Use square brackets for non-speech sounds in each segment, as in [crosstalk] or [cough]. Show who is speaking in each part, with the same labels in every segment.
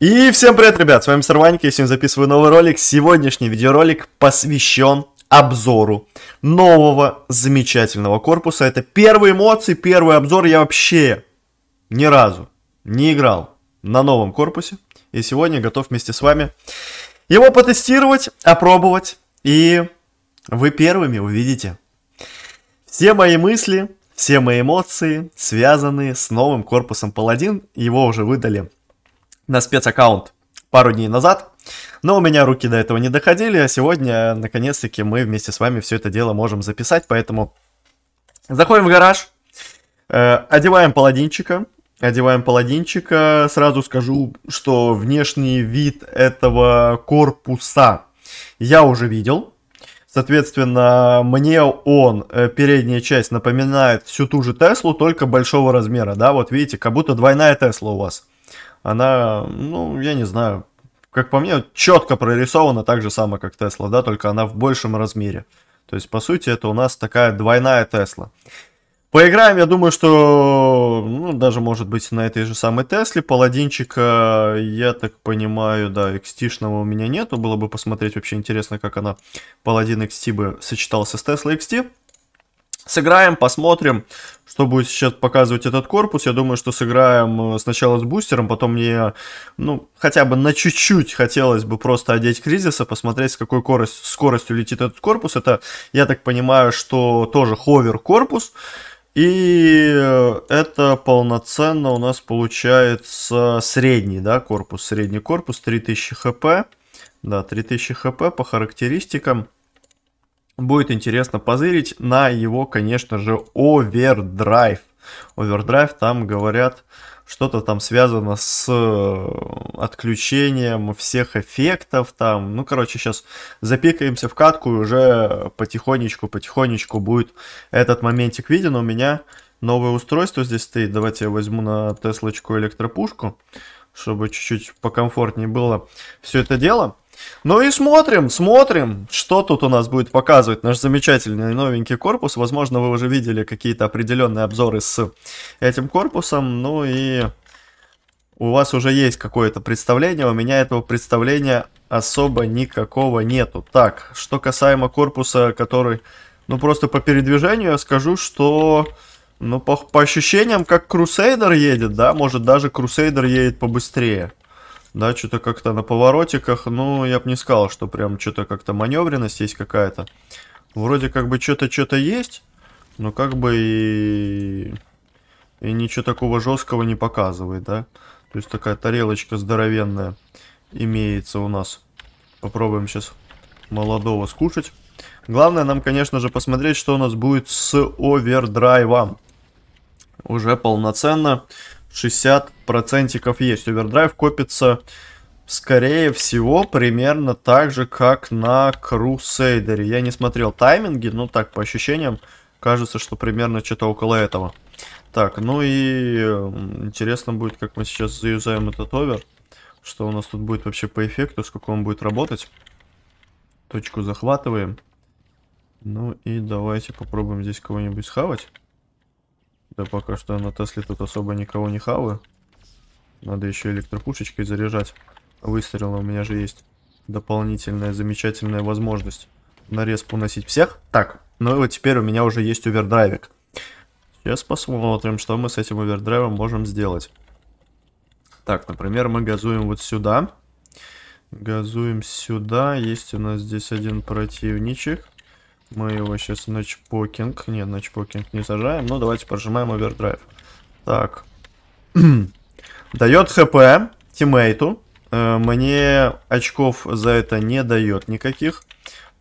Speaker 1: И всем привет, ребят, с вами Сорванька, я сегодня записываю новый ролик. Сегодняшний видеоролик посвящен обзору нового замечательного корпуса. Это первые эмоции, первый обзор. Я вообще ни разу не играл на новом корпусе. И сегодня готов вместе с вами его потестировать, опробовать. И вы первыми увидите все мои мысли, все мои эмоции, связанные с новым корпусом Паладин. Его уже выдали на спецаккаунт пару дней назад. Но у меня руки до этого не доходили, а сегодня, наконец-таки, мы вместе с вами все это дело можем записать, поэтому заходим в гараж, э, одеваем паладинчика, одеваем паладинчика. Сразу скажу, что внешний вид этого корпуса я уже видел. Соответственно, мне он, э, передняя часть, напоминает всю ту же Теслу, только большого размера, да, вот видите, как будто двойная Тесла у вас она, ну, я не знаю, как по мне, четко прорисована так же само, как Тесла, да, только она в большем размере. То есть, по сути, это у нас такая двойная Тесла. Поиграем, я думаю, что ну, даже может быть на этой же самой Тесле. Паладинчика, э, я так понимаю, да, XT-шного у меня нету. Было бы посмотреть вообще интересно, как она, Паладин XT бы сочетался с Tesla XT. Сыграем, посмотрим, что будет сейчас показывать этот корпус. Я думаю, что сыграем э, сначала с бустером, потом мне, ну, хотя бы на чуть-чуть хотелось бы просто одеть кризиса, посмотреть, с какой скорость, скоростью летит этот корпус. Это, я так понимаю, что тоже ховер корпус. И э, это полноценно у нас получается средний, да, корпус, средний корпус, 3000 хп. Да, 3000 хп по характеристикам будет интересно позырить на его, конечно же, овердрайв. Овердрайв там говорят, что-то там связано с э, отключением всех эффектов там. Ну, короче, сейчас запикаемся в катку и уже потихонечку-потихонечку будет этот моментик виден. У меня новое устройство здесь стоит. Давайте я возьму на Теслочку электропушку, чтобы чуть-чуть покомфортнее было все это дело. Ну и смотрим, смотрим, что тут у нас будет показывать наш замечательный новенький корпус. Возможно, вы уже видели какие-то определенные обзоры с этим корпусом. Ну и у вас уже есть какое-то представление. А у меня этого представления особо никакого нету. Так, что касаемо корпуса, который... Ну, просто по передвижению я скажу, что... Ну, по, по ощущениям, как Крусейдер едет, да, может, даже Крусейдер едет побыстрее. Да, что-то как-то на поворотиках, ну, я бы не сказал, что прям что-то как-то маневренность есть какая-то. Вроде как бы что-то что-то есть, но как бы и... и ничего такого жесткого не показывает, да. То есть такая тарелочка здоровенная имеется у нас. Попробуем сейчас молодого скушать. Главное нам, конечно же, посмотреть, что у нас будет с овердрайвом. Уже полноценно. 60 процентиков есть. Овердрайв копится, скорее всего, примерно так же, как на Крусейдере. Я не смотрел тайминги, но так, по ощущениям, кажется, что примерно что-то около этого. Так, ну и интересно будет, как мы сейчас заюзаем этот овер. Что у нас тут будет вообще по эффекту, сколько он будет работать. Точку захватываем. Ну и давайте попробуем здесь кого-нибудь схавать. Да пока что на Тесле тут особо никого не хавы. Надо еще электропушечкой заряжать. Выстрела у меня же есть дополнительная замечательная возможность нарез поносить всех. Так, ну и вот теперь у меня уже есть овердрайвик. Сейчас посмотрим, что мы с этим овердрайвом можем сделать. Так, например, мы газуем вот сюда. Газуем сюда. Есть у нас здесь один противничек. Мы его сейчас ночпокинг. Нет, ночпокинг не сажаем. Ну, давайте прожимаем овердрайв. Так. [clears throat] дает хп тиммейту. Э, мне очков за это не дает никаких.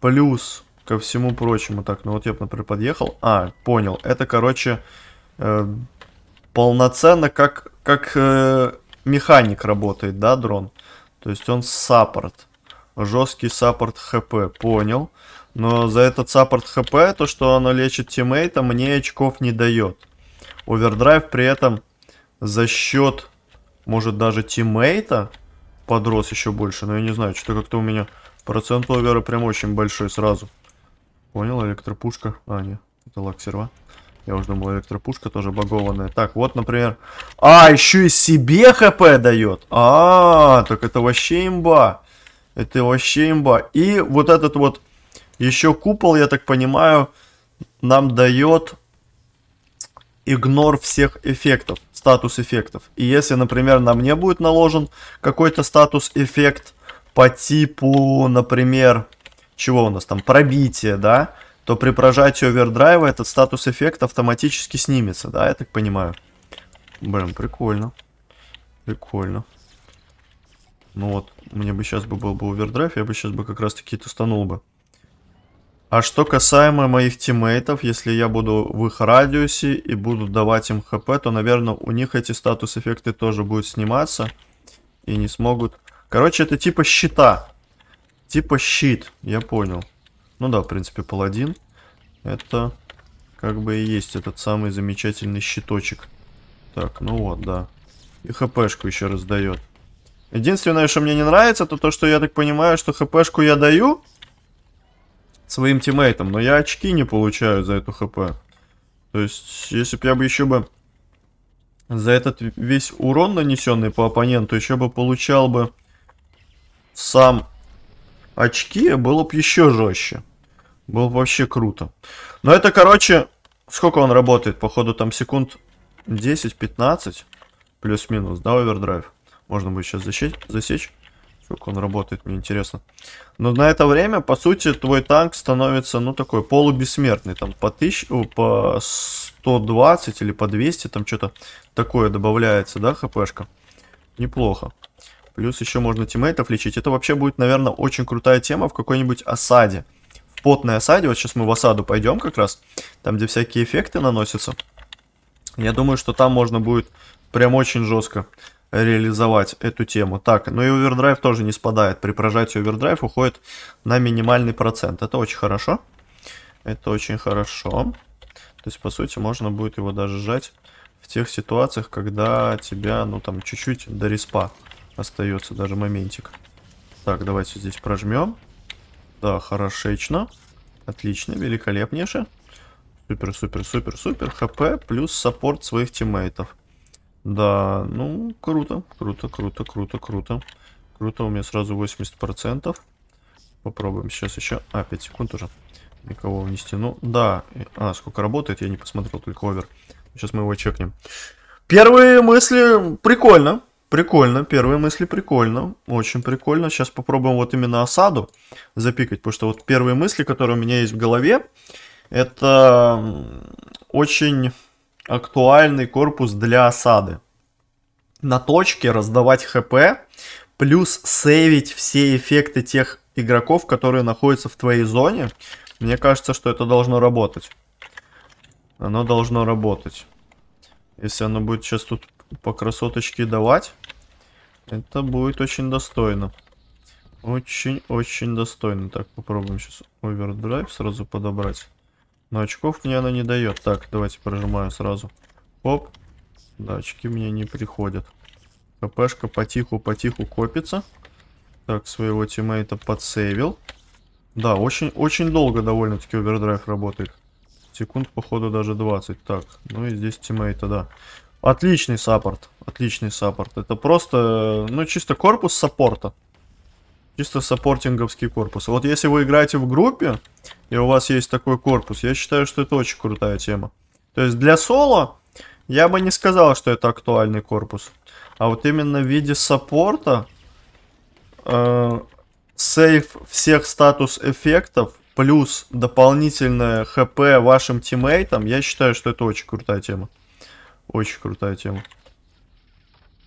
Speaker 1: Плюс ко всему прочему. Так, ну вот я, например, подъехал. А, понял. Это, короче, э, полноценно как, как э, механик работает, да, дрон? То есть он саппорт. Жесткий саппорт ХП. Понял. Но за этот саппорт хп, то что оно лечит тиммейта, мне очков не дает. Овердрайв при этом за счет, может даже тиммейта, подрос еще больше. Но я не знаю, что-то как-то у меня процент овера прям очень большой сразу. Понял, электропушка. А, нет, это лаксерва. Я уже думал, электропушка тоже багованная. Так, вот, например... А, еще и себе хп дает. А, так это вообще имба. Это вообще имба. И вот этот вот еще купол, я так понимаю, нам дает игнор всех эффектов, статус эффектов. И если, например, нам не будет наложен какой-то статус эффект по типу, например, чего у нас там, пробитие, да, то при прожатии овердрайва этот статус эффект автоматически снимется, да, я так понимаю. Блин, прикольно. Прикольно. Ну вот, мне бы сейчас был бы овердрайв, я бы сейчас бы как раз таки то станул бы. А что касаемо моих тиммейтов, если я буду в их радиусе и буду давать им хп, то, наверное, у них эти статус-эффекты тоже будут сниматься. И не смогут... Короче, это типа щита. Типа щит, я понял. Ну да, в принципе, паладин. Это как бы и есть этот самый замечательный щиточек. Так, ну вот, да. И хпшку еще раз дает. Единственное, что мне не нравится, то то, что я так понимаю, что хпшку я даю, своим тиммейтам, но я очки не получаю за эту хп. То есть, если бы я бы еще бы за этот весь урон, нанесенный по оппоненту, еще бы получал бы сам очки, было бы еще жестче. Было бы вообще круто. Но это, короче, сколько он работает? Походу, там секунд 10-15, плюс-минус, да, овердрайв? Можно будет сейчас засечь. засечь. Как он работает, мне интересно. Но на это время, по сути, твой танк становится, ну, такой полубессмертный. Там по, тысяч, по 120 или по 200, там что-то такое добавляется, да, хпшка. Неплохо. Плюс еще можно тиммейтов лечить. Это вообще будет, наверное, очень крутая тема в какой-нибудь осаде. В потной осаде. Вот сейчас мы в осаду пойдем как раз. Там, где всякие эффекты наносятся. Я думаю, что там можно будет прям очень жестко реализовать эту тему. Так, ну и овердрайв тоже не спадает. При прожатии овердрайв уходит на минимальный процент. Это очень хорошо. Это очень хорошо. То есть, по сути, можно будет его даже сжать в тех ситуациях, когда тебя, ну, там, чуть-чуть до респа остается даже моментик. Так, давайте здесь прожмем. Да, хорошечно. Отлично, великолепнейше. Супер, супер, супер, супер. ХП плюс саппорт своих тиммейтов. Да, ну, круто, круто, круто, круто, круто. Круто, у меня сразу 80%. Попробуем сейчас еще. А, 5 секунд уже. Никого внести. Ну, да. А, сколько работает, я не посмотрел, только овер. Сейчас мы его чекнем. Первые мысли прикольно. Прикольно, первые мысли прикольно, очень прикольно. Сейчас попробуем вот именно осаду запикать, потому что вот первые мысли, которые у меня есть в голове, это очень актуальный корпус для осады. На точке раздавать хп, плюс сейвить все эффекты тех игроков, которые находятся в твоей зоне. Мне кажется, что это должно работать. Оно должно работать. Если оно будет сейчас тут по красоточке давать, это будет очень достойно. Очень-очень достойно. Так, попробуем сейчас овердрайв сразу подобрать. Но очков мне она не дает. Так, давайте прожимаю сразу. Оп. Да, очки мне не приходят. КПшка потиху-потиху копится. Так, своего тиммейта подсейвил. Да, очень, очень долго довольно-таки овердрайв работает. Секунд, походу, даже 20. Так, ну и здесь тиммейта, да. Отличный саппорт, отличный саппорт. Это просто, ну, чисто корпус саппорта. Чисто саппортинговский корпус. Вот если вы играете в группе, и у вас есть такой корпус, я считаю, что это очень крутая тема. То есть для соло я бы не сказал, что это актуальный корпус. А вот именно в виде саппорта э, сейф всех статус эффектов плюс дополнительное хп вашим тиммейтам, я считаю, что это очень крутая тема. Очень крутая тема.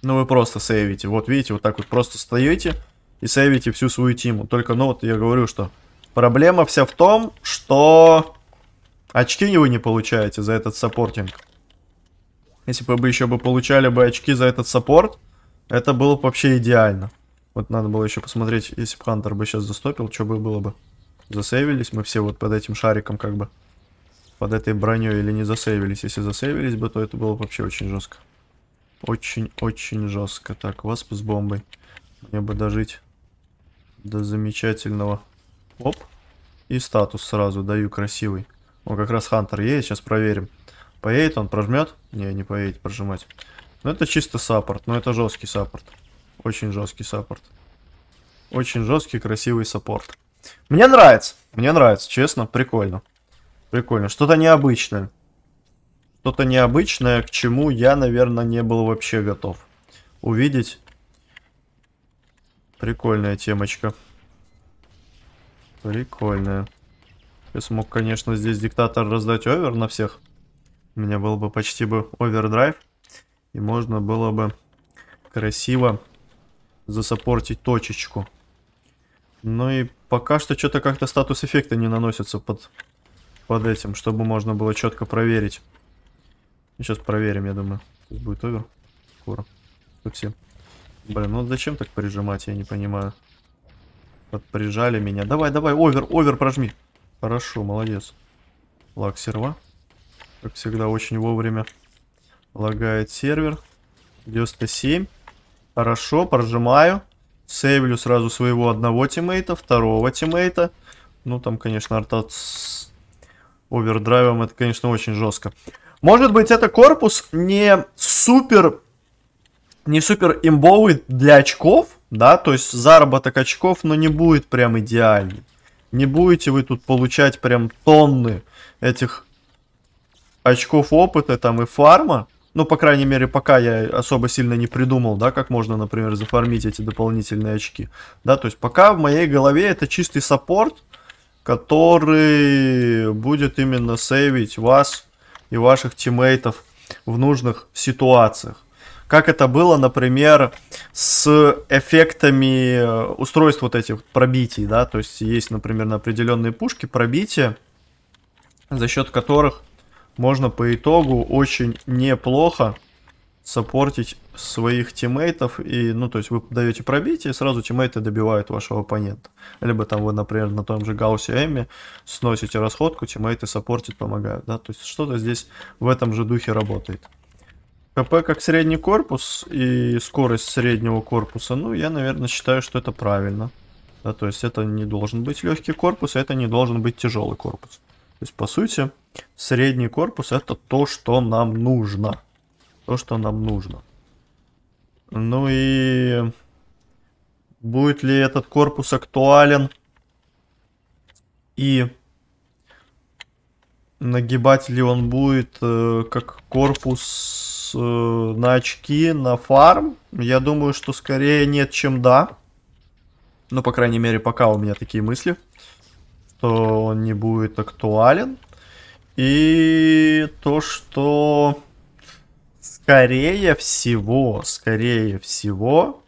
Speaker 1: Ну вы просто сейвите. Вот видите, вот так вот просто стоите и сейвите всю свою тиму. Только, ну, вот я говорю, что проблема вся в том, что очки вы не получаете за этот саппортинг. Если бы вы еще бы получали бы очки за этот саппорт, это было бы вообще идеально. Вот надо было еще посмотреть, если бы Хантер бы сейчас застопил, что бы было бы. Засейвились мы все вот под этим шариком как бы. Под этой броней или не засейвились. Если засейвились бы, то это было бы вообще очень жестко. Очень-очень жестко. Так, вас с бомбой. Мне бы дожить до замечательного. Оп. И статус сразу даю красивый. он как раз Хантер едет, сейчас проверим. Поедет он, прожмет? Не, не поедет прожимать. Но ну, это чисто саппорт, но это жесткий саппорт. Очень жесткий саппорт. Очень жесткий, красивый саппорт. Мне нравится, мне нравится, честно, прикольно. Прикольно, что-то необычное. Что-то необычное, к чему я, наверное, не был вообще готов увидеть Прикольная темочка. Прикольная. Я смог, конечно, здесь диктатор раздать овер на всех. У меня был бы почти бы овердрайв. И можно было бы красиво засопортить точечку. Ну и пока что что-то как-то статус эффекта не наносится под, под этим, чтобы можно было четко проверить. Ну, сейчас проверим, я думаю. Сейчас будет овер. Скоро. Совсем. Блин, ну зачем так прижимать, я не понимаю. Вот прижали меня. Давай, давай, овер, овер прожми. Хорошо, молодец. Лаг серва. Как всегда, очень вовремя. Лагает сервер. 97. Хорошо, прожимаю. Сейвлю сразу своего одного тиммейта, второго тиммейта. Ну, там, конечно, арта с овердрайвом, это, конечно, очень жестко. Может быть, это корпус не супер не супер имбовый для очков, да, то есть заработок очков, но не будет прям идеальный. Не будете вы тут получать прям тонны этих очков опыта там и фарма. Ну, по крайней мере, пока я особо сильно не придумал, да, как можно, например, зафармить эти дополнительные очки. Да, то есть пока в моей голове это чистый саппорт, который будет именно сейвить вас и ваших тиммейтов в нужных ситуациях как это было, например, с эффектами э, устройств вот этих пробитий, да, то есть есть, например, на определенные пушки пробитие, за счет которых можно по итогу очень неплохо саппортить своих тиммейтов, и, ну, то есть вы даете пробитие, и сразу тиммейты добивают вашего оппонента. Либо там вы, например, на том же Гаусе Эмми сносите расходку, тиммейты саппортить помогают, да, то есть что-то здесь в этом же духе работает. КП как средний корпус и скорость среднего корпуса, ну, я, наверное, считаю, что это правильно. Да, то есть это не должен быть легкий корпус, а это не должен быть тяжелый корпус. То есть, по сути, средний корпус это то, что нам нужно. То, что нам нужно. Ну и будет ли этот корпус актуален и нагибать ли он будет э, как корпус э, на очки, на фарм, я думаю, что скорее нет, чем да. Ну, по крайней мере, пока у меня такие мысли, что он не будет актуален. И то, что скорее всего, скорее всего,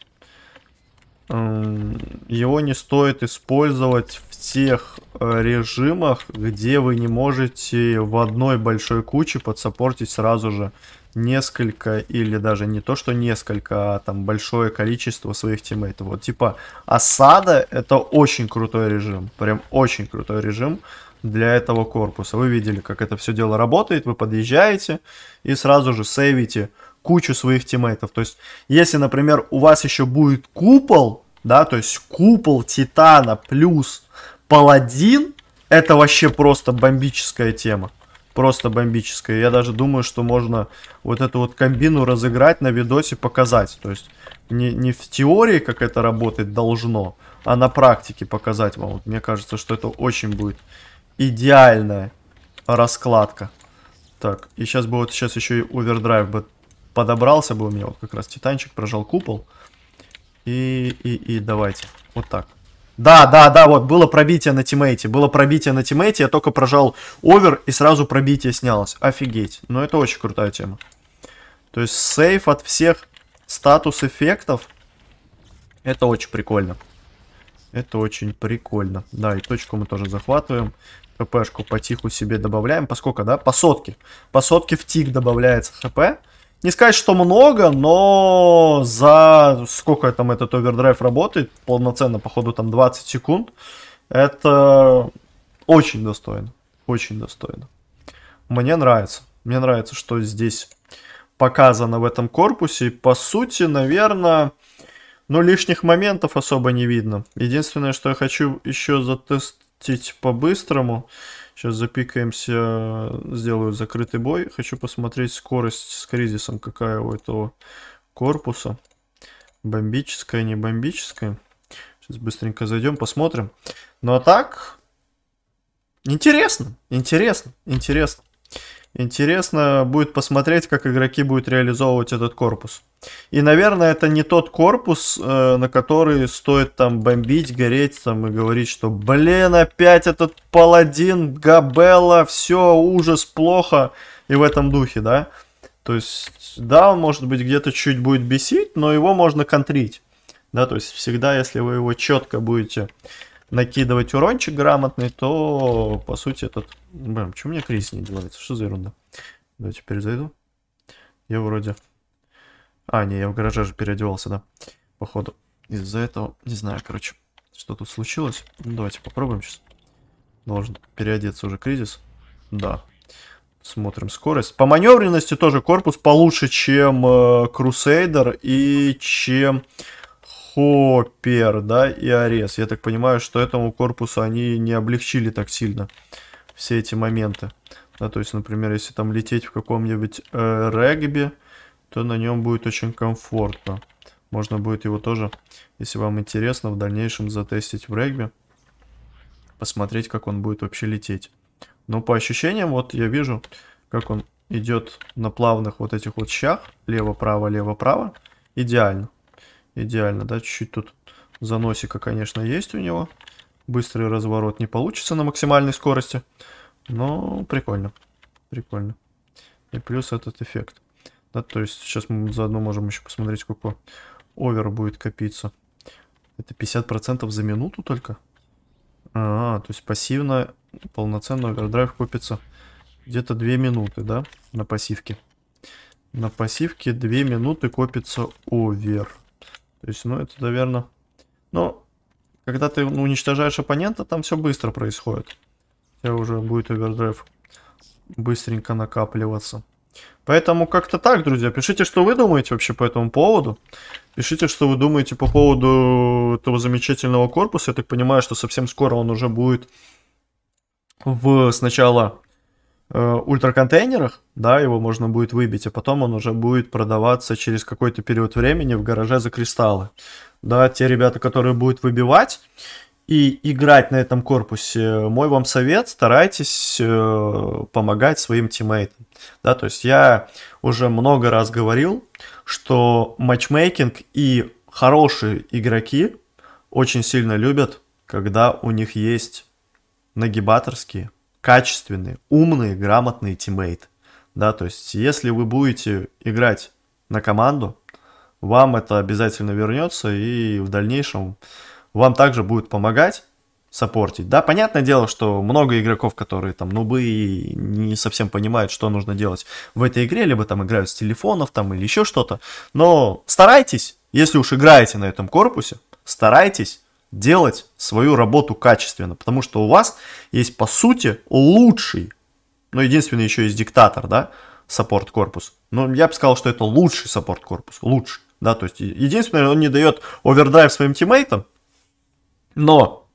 Speaker 1: эм, его не стоит использовать в тех э, режимах, где вы не можете в одной большой куче подсопортить сразу же несколько или даже не то, что несколько, а там большое количество своих тиммейтов. Вот типа осада это очень крутой режим, прям очень крутой режим для этого корпуса. Вы видели, как это все дело работает, вы подъезжаете и сразу же сейвите кучу своих тиммейтов. То есть, если, например, у вас еще будет купол, да, то есть купол Титана плюс Паладин, это вообще просто бомбическая тема. Просто бомбическая. Я даже думаю, что можно вот эту вот комбину разыграть на видосе, показать. То есть не, не в теории, как это работать должно, а на практике показать вам. Вот мне кажется, что это очень будет идеальная раскладка. Так, и сейчас бы вот сейчас еще и овердрайв бы подобрался бы у меня. Вот как раз титанчик прожал купол. И, и, и давайте. Вот так. Да, да, да, вот, было пробитие на тиммейте, было пробитие на тиммейте, я только прожал овер и сразу пробитие снялось. Офигеть, ну это очень крутая тема. То есть сейф от всех статус эффектов, это очень прикольно. Это очень прикольно. Да, и точку мы тоже захватываем. ХПшку потиху себе добавляем. По сколько, да? По сотке. По сотке в тик добавляется ХП не сказать, что много, но за сколько там этот овердрайв работает, полноценно, походу, там 20 секунд, это очень достойно, очень достойно. Мне нравится, мне нравится, что здесь показано в этом корпусе. По сути, наверное, ну, лишних моментов особо не видно. Единственное, что я хочу еще затестить по-быстрому, Сейчас запикаемся, сделаю закрытый бой. Хочу посмотреть скорость с кризисом, какая у этого корпуса. Бомбическая, не бомбическая. Сейчас быстренько зайдем, посмотрим. Ну а так, интересно, интересно, интересно. Интересно будет посмотреть, как игроки будут реализовывать этот корпус. И, наверное, это не тот корпус, э, на который стоит там бомбить, гореть там и говорить, что, блин, опять этот паладин, Габелла, все, ужас, плохо. И в этом духе, да? То есть, да, он, может быть, где-то чуть будет бесить, но его можно контрить. Да, то есть всегда, если вы его четко будете накидывать урончик грамотный, то, по сути, этот... Блин, почему у меня кризис не делается? Что за ерунда? Давайте перезайду. Я вроде... А, не, я в гараже же переодевался, да. Походу. Из-за этого... Не знаю, короче, что тут случилось. Ну, давайте попробуем сейчас. Должен переодеться уже кризис. Да. Смотрим скорость. По маневренности тоже корпус получше, чем Крусейдер э, и чем Хоппер, да, и Арес. Я так понимаю, что этому корпусу они не облегчили так сильно все эти моменты. Да, то есть, например, если там лететь в каком-нибудь э, регби, то на нем будет очень комфортно. Можно будет его тоже, если вам интересно, в дальнейшем затестить в регби. Посмотреть, как он будет вообще лететь. Но по ощущениям, вот я вижу, как он идет на плавных вот этих вот щах. Лево-право, лево-право. Идеально. Идеально, да? Чуть-чуть тут заносика, конечно, есть у него. Быстрый разворот не получится на максимальной скорости. Но прикольно. Прикольно. И плюс этот эффект. Да, то есть сейчас мы заодно можем еще посмотреть, сколько овер будет копиться. Это 50% за минуту только? А, то есть пассивно полноценный овердрайв копится где-то 2 минуты, да, на пассивке. На пассивке 2 минуты копится овер. То есть, ну, это, наверное... Но ну, когда ты ну, уничтожаешь оппонента, там все быстро происходит. Все уже будет овердрайв быстренько накапливаться. Поэтому как-то так, друзья. Пишите, что вы думаете вообще по этому поводу. Пишите, что вы думаете по поводу этого замечательного корпуса. Я так понимаю, что совсем скоро он уже будет в сначала Э, ультраконтейнерах, да, его можно будет выбить, а потом он уже будет продаваться через какой-то период времени в гараже за кристаллы. Да, те ребята, которые будут выбивать и играть на этом корпусе, мой вам совет, старайтесь э, помогать своим тиммейтам. Да, то есть я уже много раз говорил, что матчмейкинг и хорошие игроки очень сильно любят, когда у них есть нагибаторские качественный, умный, грамотный тиммейт. Да, то есть если вы будете играть на команду, вам это обязательно вернется и в дальнейшем вам также будет помогать сопортить, Да, понятное дело, что много игроков, которые там нубы и не совсем понимают, что нужно делать в этой игре, либо там играют с телефонов там или еще что-то, но старайтесь, если уж играете на этом корпусе, старайтесь делать свою работу качественно, потому что у вас есть, по сути, лучший, ну, единственный еще есть диктатор, да, саппорт корпус. Но я бы сказал, что это лучший саппорт корпус, лучший, да, то есть единственное, он не дает овердрайв своим тиммейтам, но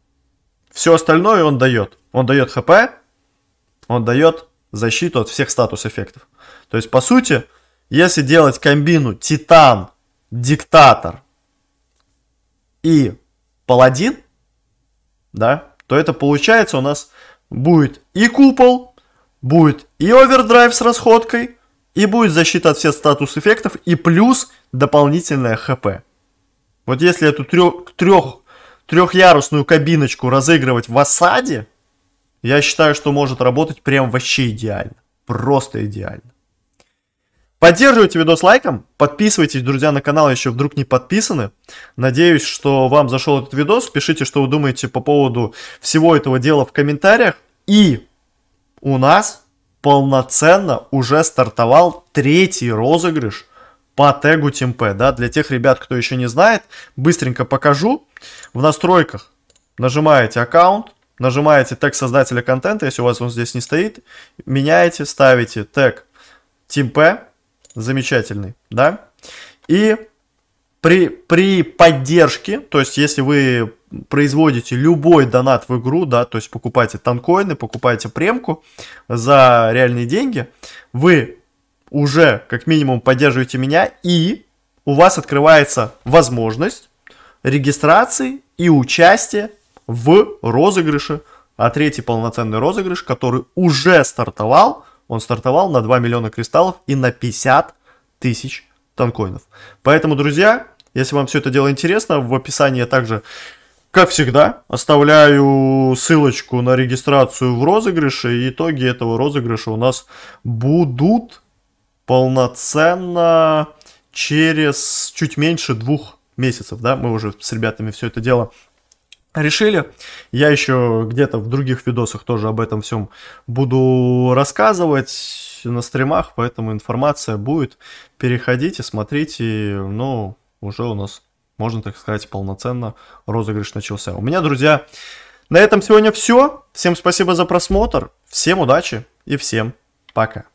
Speaker 1: все остальное он дает. Он дает хп, он дает защиту от всех статус-эффектов. То есть, по сути, если делать комбину Титан, Диктатор и паладин, да, то это получается у нас будет и купол, будет и овердрайв с расходкой, и будет защита от всех статус-эффектов, и плюс дополнительное ХП. Вот если эту трех, трех, трехярусную кабиночку разыгрывать в осаде, я считаю, что может работать прям вообще идеально. Просто идеально. Поддерживайте видос лайком, подписывайтесь, друзья, на канал, еще вдруг не подписаны. Надеюсь, что вам зашел этот видос. Пишите, что вы думаете по поводу всего этого дела в комментариях. И у нас полноценно уже стартовал третий розыгрыш по тегу ТМП. Да? Для тех ребят, кто еще не знает, быстренько покажу. В настройках нажимаете аккаунт, нажимаете тег создателя контента, если у вас он здесь не стоит, меняете, ставите тег ТМП замечательный, да? И при, при поддержке, то есть если вы производите любой донат в игру, да, то есть покупаете танкоины, покупаете премку за реальные деньги, вы уже как минимум поддерживаете меня и у вас открывается возможность регистрации и участия в розыгрыше, а третий полноценный розыгрыш, который уже стартовал он стартовал на 2 миллиона кристаллов и на 50 тысяч танкоинов. Поэтому, друзья, если вам все это дело интересно, в описании я также, как всегда, оставляю ссылочку на регистрацию в розыгрыше. И итоги этого розыгрыша у нас будут полноценно через чуть меньше двух месяцев. Да? Мы уже с ребятами все это дело решили. Я еще где-то в других видосах тоже об этом всем буду рассказывать на стримах, поэтому информация будет. Переходите, смотрите, ну, уже у нас, можно так сказать, полноценно розыгрыш начался. У меня, друзья, на этом сегодня все. Всем спасибо за просмотр, всем удачи и всем пока.